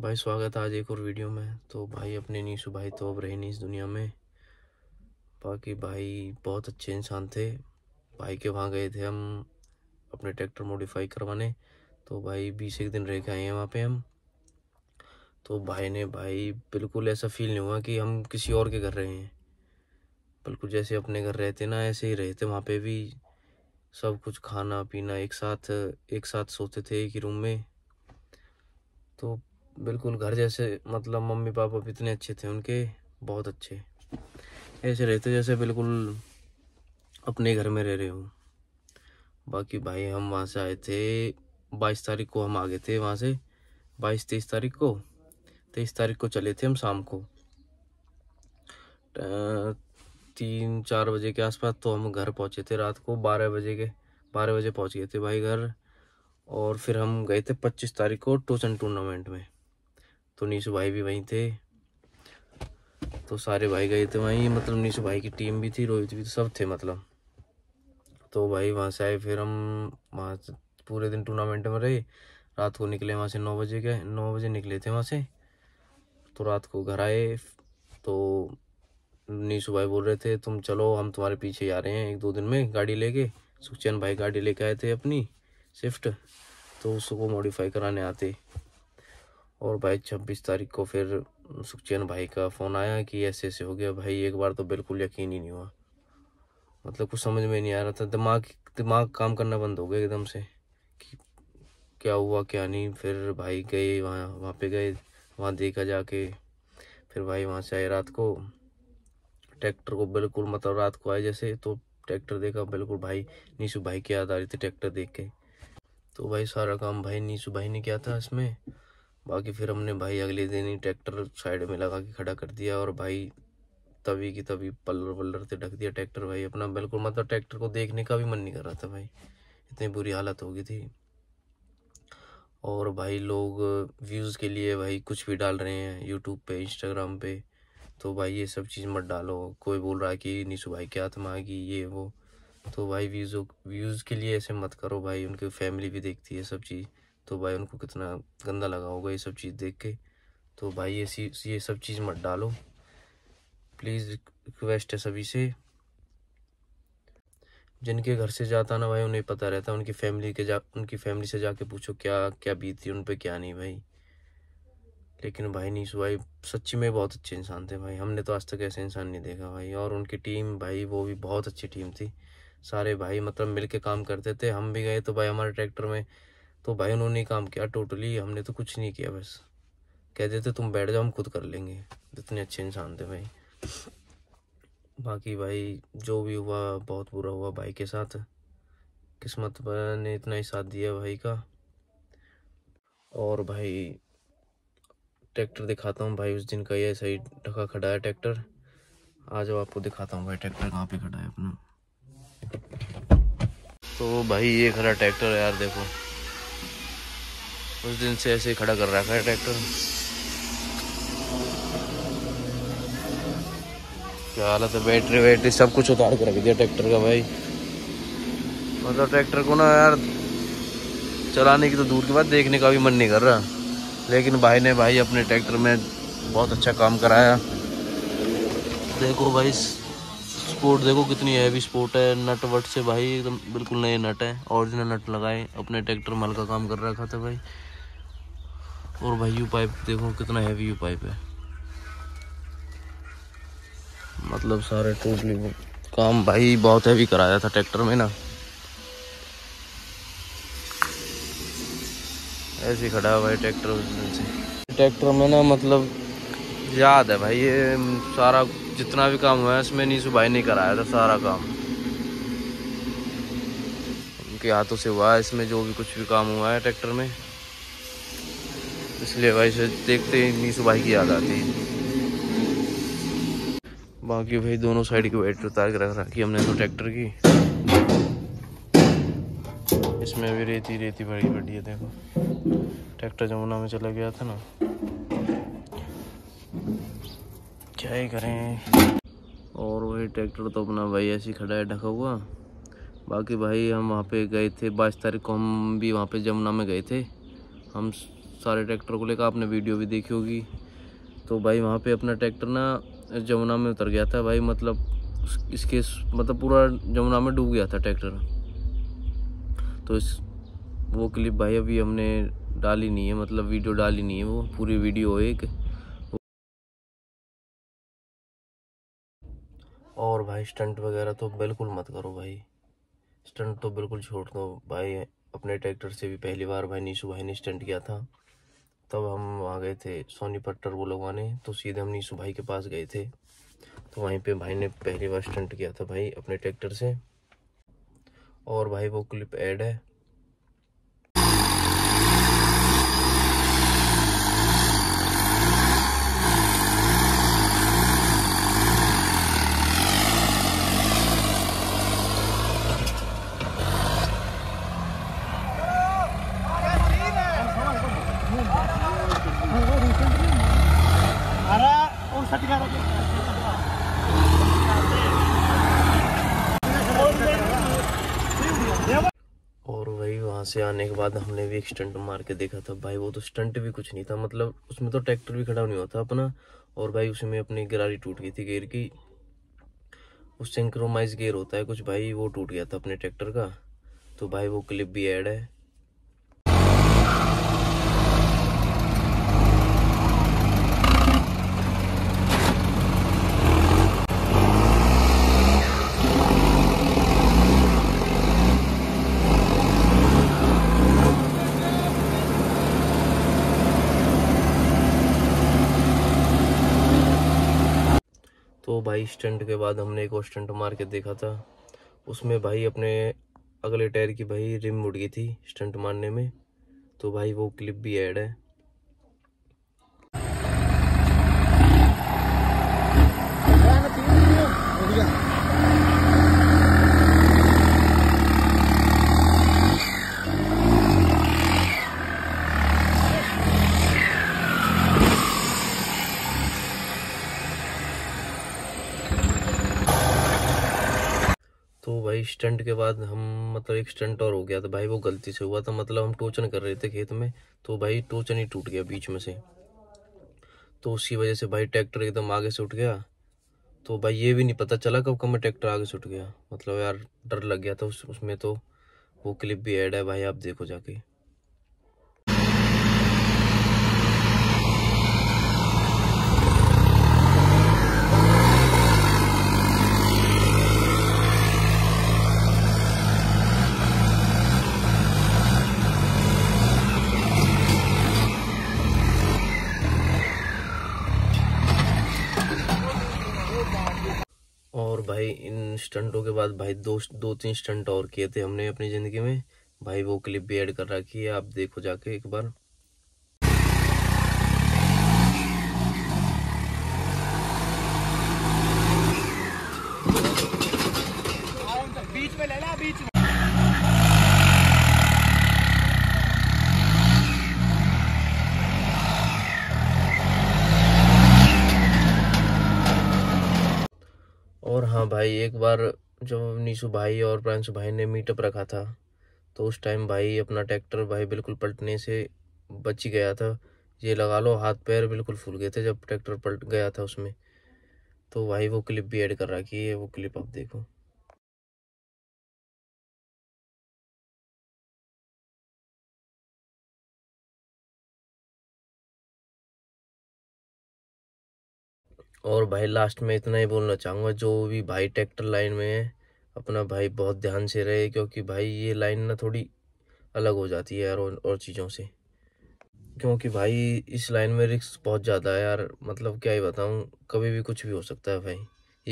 भाई स्वागत है आज एक और वीडियो में तो भाई अपने नीशु भाई तो अब रहे नहीं इस दुनिया में बाकी भाई बहुत अच्छे इंसान थे भाई के वहाँ गए थे हम अपने ट्रैक्टर मॉडिफाई करवाने तो भाई बीस एक दिन रह के आए हैं वहाँ पे हम तो भाई ने भाई बिल्कुल ऐसा फील नहीं हुआ कि हम किसी और के घर रहे हैं बिल्कुल जैसे अपने घर रहते ना ऐसे ही रहते वहाँ पे भी सब कुछ खाना पीना एक साथ एक साथ सोते थे एक ही रूम में तो बिल्कुल घर जैसे मतलब मम्मी पापा भी इतने अच्छे थे उनके बहुत अच्छे ऐसे रहते जैसे बिल्कुल अपने घर में रह रहे हूँ बाकी भाई हम वहाँ से आए थे बाईस तारीख को हम आ गए थे वहाँ से बाईस तेईस तारीख को तेईस तारीख को चले थे हम शाम को तीन चार बजे के आसपास तो हम घर पहुँचे थे रात को बारह बजे के बारह बजे पहुँच गए थे भाई घर और फिर हम गए थे पच्चीस तारीख को टोचन टूर्नामेंट में तो नीशू भाई भी वहीं थे तो सारे भाई गए थे वहीं मतलब नीशू भाई की टीम भी थी रोहित भी तो सब थे मतलब तो भाई वहाँ से आए फिर हम वहाँ पूरे दिन टूर्नामेंट में रहे रात को निकले वहाँ से नौ बजे के नौ बजे निकले थे वहाँ से तो रात को घर आए तो नीशु भाई बोल रहे थे तुम चलो हम तुम्हारे पीछे आ रहे हैं एक दो दिन में गाड़ी लेके सुखचैन भाई गाड़ी लेके आए थे अपनी स्विफ्ट तो उसको मॉडिफाई कराने आते और भाई छब्बीस तारीख को फिर सुखचैन भाई का फ़ोन आया कि ऐसे ऐसे हो गया भाई एक बार तो बिल्कुल यकीन ही नहीं हुआ मतलब कुछ समझ में नहीं आ रहा था दिमाग दिमाग काम करना बंद हो गया एकदम से कि क्या हुआ क्या नहीं फिर भाई गए वहाँ वहाँ पे गए वहाँ देखा जाके फिर भाई वहाँ से आए रात को ट्रैक्टर को बिल्कुल मतलब रात को आए जैसे तो ट्रैक्टर देखा बिल्कुल भाई नीशु भाई की याद आ रही थी ट्रैक्टर देख के तो भाई सारा काम भाई नीशु भाई ने किया था इसमें बाकी फिर हमने भाई अगले दिन ही ट्रैक्टर साइड में लगा के खड़ा कर दिया और भाई तभी की तभी पल्लर वल्लर से ढक दिया ट्रैक्टर भाई अपना बिल्कुल मतलब ट्रैक्टर को देखने का भी मन नहीं कर रहा था भाई इतनी बुरी हालत हो गई थी और भाई लोग व्यूज़ के लिए भाई कुछ भी डाल रहे हैं यूट्यूब पे इंस्टाग्राम पे तो भाई ये सब चीज़ मत डालो कोई बोल रहा है कि नीशू भाई क्या आत्मा आ ये वो तो भाई व्यूज़ व्यूज़ के लिए ऐसे मत करो भाई उनकी फैमिली भी देखती है सब चीज़ तो भाई उनको कितना गंदा लगा होगा ये सब चीज़ देख के तो भाई ये सी ये सब चीज़ मत डालो प्लीज़ रिक्वेस्ट है सभी से जिनके घर से जाता ना भाई उन्हें पता रहता उनकी फैमिली के जा उनकी फैमिली से जाके पूछो क्या क्या बीती उन पर क्या नहीं भाई लेकिन भाई नहीं भाई सच्ची में बहुत अच्छे इंसान थे भाई हमने तो आज तक ऐसे इंसान नहीं देखा भाई और उनकी टीम भाई वो भी बहुत अच्छी टीम थी सारे भाई मतलब मिल के काम करते थे हम भी गए तो भाई हमारे ट्रैक्टर में तो भाई उन्होंने काम किया टोटली हमने तो कुछ नहीं किया बस कह देते तुम बैठ जाओ हम खुद कर लेंगे इतने अच्छे इंसान थे भाई बाकी भाई जो भी हुआ बहुत बुरा हुआ भाई के साथ किस्मत ने इतना ही साथ दिया भाई का और भाई ट्रैक्टर दिखाता हूँ भाई उस दिन का ये सही ढका खड़ा है ट्रैक्टर आ जाओ आपको दिखाता हूँ भाई ट्रैक्टर कहाँ पे खड़ा है अपना तो भाई ये खड़ा ट्रैक्टर यार देखो उस दिन से ऐसे ही खड़ा कर रखा है ट्रैक्टर क्या हालत है बैटरी वैटरी सब कुछ उतार कर रख दिया ट्रैक्टर का भाई मतलब ट्रैक्टर को ना यार चलाने की तो दूर की बात देखने का भी मन नहीं कर रहा लेकिन भाई ने भाई अपने ट्रैक्टर में बहुत अच्छा काम कराया देखो भाई स्पोर्ट देखो कितनी हैवी स्पोर्ट है नट वट से भाई एकदम बिल्कुल नए नट है ओरिजिनल नट लगाए अपने ट्रैक्टर में हल्का काम कर रखा था भाई और भाई यू पाइप देखो कितना हैवी यू पाइप है मतलब सारे टोटली काम भाई बहुत हैवी कराया था ट्रैक्टर में ना ऐसे खड़ा भाई ट्रैक्टर उस दिन से ट्रैक्टर में ना मतलब याद है भाई ये सारा जितना भी काम हुआ है इसमें नहीं सुबह नहीं कराया था सारा काम उनके हाथों से हुआ है इसमें जो भी कुछ भी काम हुआ है ट्रैक्टर में इसलिए भाई देखते ही नीसू भाई की याद आती है बाकी भाई दोनों साइड की वेट उतार के रख रखी हमने तो ट्रैक्टर की इसमें भी रेती रेती भरी बड़ी है देखो ट्रैक्टर जमुना में चला गया था ना क्या ही करें और वही ट्रैक्टर तो अपना भाई ऐसे खड़ा है ढका हुआ बाकी भाई हम वहाँ पे गए थे बाईस तारीख को हम भी वहाँ पे जमुना में गए थे हम सारे ट्रैक्टर को लेकर आपने वीडियो भी देखी होगी तो भाई वहाँ पे अपना ट्रैक्टर ना जमुना में उतर गया था भाई मतलब इसके मतलब पूरा जमुना में डूब गया था ट्रैक्टर तो इस वो क्लिप भाई अभी हमने डाली नहीं है मतलब वीडियो डाली नहीं है वो पूरी वीडियो एक और भाई स्टंट वगैरह तो बिल्कुल मत करो भाई स्टंट तो बिल्कुल छोड़ दो भाई अपने ट्रैक्टर से भी पहली बार भाई निशु भाई ने स्टंट किया था तब हम वहाँ गए थे सोनीपत टर्बो लगवाने तो सीधे हम नीसू भाई के पास गए थे तो वहीं पे भाई ने पहली बार स्टंट किया था भाई अपने ट्रैक्टर से और भाई वो क्लिप ऐड है और वही वहाँ से आने के बाद हमने भी एक स्टंट मार के देखा था भाई वो तो स्टंट भी कुछ नहीं था मतलब उसमें तो ट्रैक्टर भी खड़ा नहीं हुआ था अपना और भाई उसमें अपनी गरारी टूट गई थी गेयर की उस सिंक्रोमाइज गेयर होता है कुछ भाई वो टूट गया था अपने ट्रैक्टर का तो भाई वो क्लिप भी ऐड है तो भाई स्टंट के बाद हमने एक और स्टंट मार के देखा था उसमें भाई अपने अगले टायर की भाई रिम उड़ गई थी स्टंट मारने में तो भाई वो क्लिप भी ऐड है स्टंट के बाद हम मतलब एक स्टंट और हो गया था तो भाई वो गलती से हुआ था तो मतलब हम टोचन कर रहे थे खेत में तो भाई टोचन ही टूट गया बीच में से तो उसकी वजह से भाई ट्रैक्टर एकदम आगे से उठ गया तो भाई ये भी नहीं पता चला कब कब मैं ट्रैक्टर आगे से उठ गया मतलब यार डर लग गया था उस उसमें तो वो क्लिप भी ऐड है भाई आप देखो जाके और भाई इन स्टंटों के बाद भाई दो दो तीन स्टंट और किए थे हमने अपनी ज़िंदगी में भाई वो क्लिप भी ऐड कर रखी है आप देखो जाके एक बार हाँ भाई एक बार जब निशु भाई और प्रांशु भाई ने मीटअप रखा था तो उस टाइम भाई अपना ट्रैक्टर भाई बिल्कुल पलटने से बच गया था ये लगा लो हाथ पैर बिल्कुल फूल गए थे जब ट्रैक्टर पलट गया था उसमें तो भाई वो क्लिप भी ऐड कर रखी है वो क्लिप आप देखो और भाई लास्ट में इतना ही बोलना चाहूँगा जो भी भाई ट्रैक्टर लाइन में है अपना भाई बहुत ध्यान से रहे क्योंकि भाई ये लाइन ना थोड़ी अलग हो जाती है यार और, और चीज़ों से क्योंकि भाई इस लाइन में रिक्स बहुत ज़्यादा है यार मतलब क्या ही बताऊँ कभी भी कुछ भी हो सकता है भाई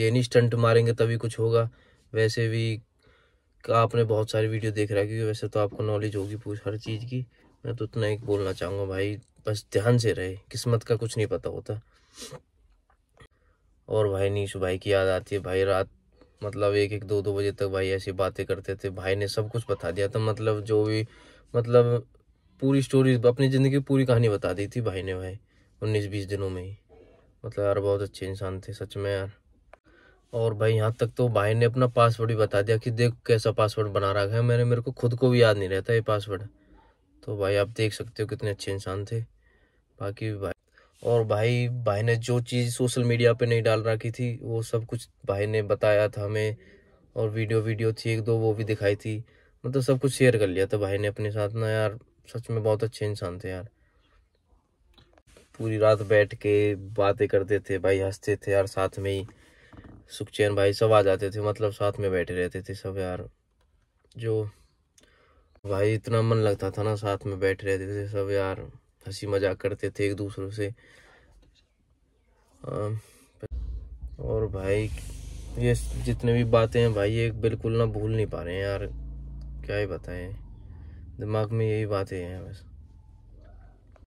ये नहीं स्टंट मारेंगे तभी कुछ होगा वैसे भी आपने बहुत सारी वीडियो देख रहा है क्योंकि वैसे तो आपको नॉलेज होगी पूछ हर चीज़ की मैं तो उतना ही बोलना चाहूँगा भाई बस ध्यान से रहे किस्मत का कुछ नहीं पता होता और भाई नीशु भाई की याद आती है भाई रात मतलब एक एक दो दो बजे तक भाई ऐसी बातें करते थे भाई ने सब कुछ बता दिया था मतलब जो भी मतलब पूरी स्टोरी अपनी ज़िंदगी की पूरी कहानी बता दी थी भाई ने भाई उन्नीस बीस दिनों में ही मतलब यार बहुत अच्छे इंसान थे सच में यार और भाई यहाँ तक तो भाई ने अपना पासवर्ड भी बता दिया कि देख कैसा पासवर्ड बना रखा है मैंने मेरे को खुद को भी याद नहीं रहता ये पासवर्ड तो भाई आप देख सकते हो कितने अच्छे इंसान थे बाकी भाई और भाई भाई ने जो चीज़ सोशल मीडिया पे नहीं डाल रखी थी वो सब कुछ भाई ने बताया था हमें और वीडियो वीडियो थी एक दो वो भी दिखाई थी मतलब सब कुछ शेयर कर लिया था भाई ने अपने साथ ना यार सच में बहुत अच्छे इंसान थे यार पूरी रात बैठ के बातें करते थे भाई हंसते थे यार साथ में ही सुखचैन भाई सब आ जाते थे मतलब साथ में बैठे रहते थे सब यार जो भाई इतना मन लगता था ना साथ में बैठे रहते थे सब यार हंसी मजाक करते थे एक दूसरे से और भाई ये जितने भी बातें हैं भाई ये बिल्कुल ना भूल नहीं पा रहे हैं यार क्या ही बताएं दिमाग में यही बातें हैं बस